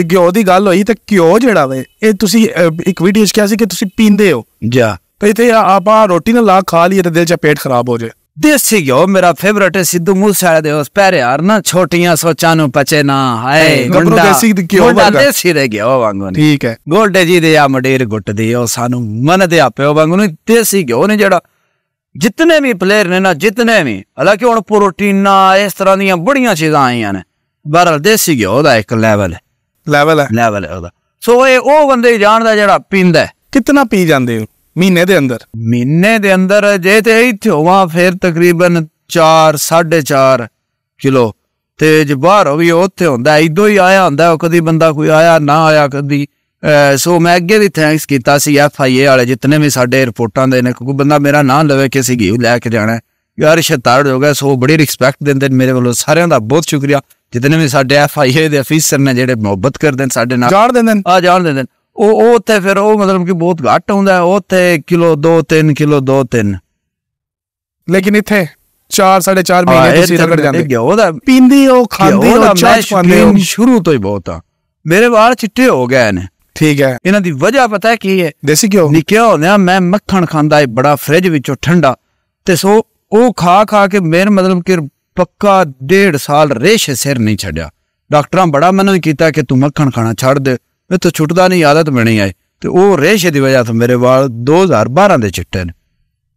ਤੇ ਘਿਓ ਦੀ ਗੱਲ ਹੋਈ ਤੇ ਘਿਓ ਜਿਹੜਾ ਵੇ ਇਹ ਤੁਸੀਂ ਇੱਕ ਵੀਡੀਓ 'ਚ ਕਿਹਾ ਸੀ ਕਿ ਤੁਸੀਂ ਪੀਂਦੇ ਹੋ ਜਾ ਤੇ ਇਥੇ ਆਪਾਂ ਰੋਟੀ ਨਾਲ ਲਾ ਖਾ ਲਈਏ ਤੇ ਦਿਲ 'ਚ ਪੇਟ ਖਰਾਬ ਹੋ ਜੇ ਦੇਸੀ ਘਿਓ ਮੇਰਾ ਫੇਵਰਟ ਹੈ ਸਿੱਧੂ ਮੂਸੇਵਾਲੇ ਦੇ ਉਸ ਪੈਰ ਯਾਰ ਨਾ ਛੋਟੀਆਂ ਸੋਚਾਂ ਨੂੰ ਪਚੇ ਨਾ ਹਾਏ ਗੁੰਡਾ ਦੇਸੀ ਘਿਓ ਵਾਂਗਾ ਦੇਸੀ ਰਹਿ ਗਿਆ ਵਾਂਗੂ ਨਹੀਂ ਠੀਕ ਹੈ ਗੋਲਡੇ ਜੀ ਦੇ ਆ ਮਡੇਰ ਗੁੱਟਦੇ ਉਹ ਸਾਨੂੰ ਮਨ ਦੇ ਆਪਿਓ ਵਾਂਗੂ ਨਹੀਂ ਦੇਸੀ ਘਿਓ ਨੇ ਜਿਹੜਾ ਜਿੰਨੇ ਵੀ ਪਲੇਅਰ ਨੇ ਨਾ ਜਿੰਨੇ ਵੀ ਹਾਲਾਂਕਿ ਹੁਣ ਨਾ ਇਸ ਤਰ੍ਹਾਂ ਦੀਆਂ ਬੜੀਆਂ ਚੀਜ਼ਾਂ ਆਈਆਂ ਨੇ ਬਰਲ ਦੇਸੀ ਘਿਓ ਦਾ ਇੱਕ ਲੈਵਲ ਹੈ ਲੈਵਲ ਹੈ ਲੈਵਲ ਹੈ ਉਹਦਾ ਸੋ ਇਹ ਉਹ ਬੰਦੇ ਜਾਣਦਾ ਜਿਹੜਾ ਪੀਂਦਾ ਕਿੰਨਾ ਪੀ ਜਾਂਦੇ ਹੋ ਮਹੀਨੇ ਦੇ ਅੰਦਰ ਮਹੀਨੇ ਦੇ ਅੰਦਰ ਜੇ ਤੇ ਇੱਥੇ ਹੋਵਾਂ ਫਿਰ ਤਕਰੀਬਨ 4 4.5 ਕਿਲੋ ਤੇ ਜੇ ਬਾਹਰ ਵੀ ਉੱਥੇ ਹੁੰਦਾ ਇਦੋਂ ਹੀ ਆਇਆ ਹੁੰਦਾ ਕਦੀ ਬੰਦਾ ਕੋਈ ਆਇਆ ਨਾ ਆਇਆ ਕਦੀ ਸੋ ਮੈਂ ਅੱਗੇ ਵੀ ਥੈਂਕਸ ਕੀਤਾ ਸੀ ਐਫ ਆਈ ਏ ਵਾਲੇ ਜਿੰਨੇ ਵੀ ਸਾਡੇ ਰਿਪੋਰਟਾਂ ਦੇ ਨੇ ਕੋਈ ਬੰਦਾ ਮੇਰਾ ਨਾਂ ਲਵੇ ਕਿ ਅਸੀਂ ਲੈ ਕੇ ਜਾਣਾ ਯਾਰ ਸ਼ਤਾਰ ਹੋ ਗਿਆ ਸੋ ਬੜੀ ਰਿਸਪੈਕਟ ਦਿੰਦੇ ਮੇਰੇ ਵੱਲੋਂ ਸਾਰਿਆਂ ਦਾ ਬਹੁਤ ਸ਼ੁਕਰੀਆ ਜਿਤਨੇ ਵੀ ਸਾਡੇ ਐਫਆਈਏ ਦੇ ਅਫੀਸਰ ਨੇ ਜਿਹੜੇ ਮੁਹੱਬਤ ਕਰਦੇ ਨੇ ਸਾਡੇ ਨਾਲ ਜਾਣ ਦਿੰਦੇ ਨੇ ਆ ਜਾਣ ਦਿੰਦੇ ਨੇ ਉਹ ਉਹ ਉੱਥੇ ਫਿਰ ਉਹ ਮਤਲਬ ਕਿ ਬਹੁਤ ਘੱਟ ਹੁੰਦਾ ਹੈ ਉੱਥੇ ਕਿਲੋ 2 3 ਕਿਲੋ 2 3 ਲੇਕਿਨ ਇੱਥੇ 4 4.5 ਮਹੀਨੇ ਤੁਸੀਂ ਰਗੜ ਜਾਂਦੇ ਉਹਦਾ ਪੀਂਦੀ ਉਹ ਖਾਂਦੀ ਉਹ ਚਾਹ ਪਾਉਂਦੇ ਹੋ ਸ਼ੁਰੂ ਤੋਂ ਹੀ ਬਹੁਤ ਆ ਮੇਰੇ ਵਾਲ ਚਿੱਟੇ ਹੋ ਗਏ ਨੇ ਠੀਕ ਹੈ ਇਹਨਾਂ ਦੀ ਵਜ੍ਹਾ ਪਤਾ ਕੀ ਹੈ ਦੇਸੀ ਕਿਉਂ ਨਹੀਂ ਕਿਉਂ ਨਾ ਮੈਂ ਮੱਖਣ ਖਾਂਦਾ ਹੈ ਬੜਾ ਫ੍ਰਿਜ ਵਿੱਚੋਂ ਠੰਡਾ ਤੇ ਸੋ ਉਹ ਖਾ ਖਾ ਕੇ ਮੇਰੇ ਮਤਲਬ ਕਿ ਪੱਕਾ ਡੇਢ ਸਾਲ ਰੇਸ਼ੇ ਸਿਰ ਨਹੀਂ ਛੱਡਿਆ ਡਾਕਟਰਾਂ ਬੜਾ ਮਨਨ ਕੀਤਾ ਕਿ ਤੂੰ ਮੱਖਣ ਖਾਣਾ ਛੱਡ ਦੇ ਮੈਂ ਤਾਂ ਛੁੱਟਦਾ ਨਹੀਂ ਆਦਤ ਬਣੀ ਆਏ ਤੇ ਉਹ ਰੇਸ਼ੇ ਦੀ ਵਜ੍ਹਾ ਤੋਂ ਮੇਰੇ ਵਾਲ 2012 ਦੇ ਚਿੱਟੇ ਨੇ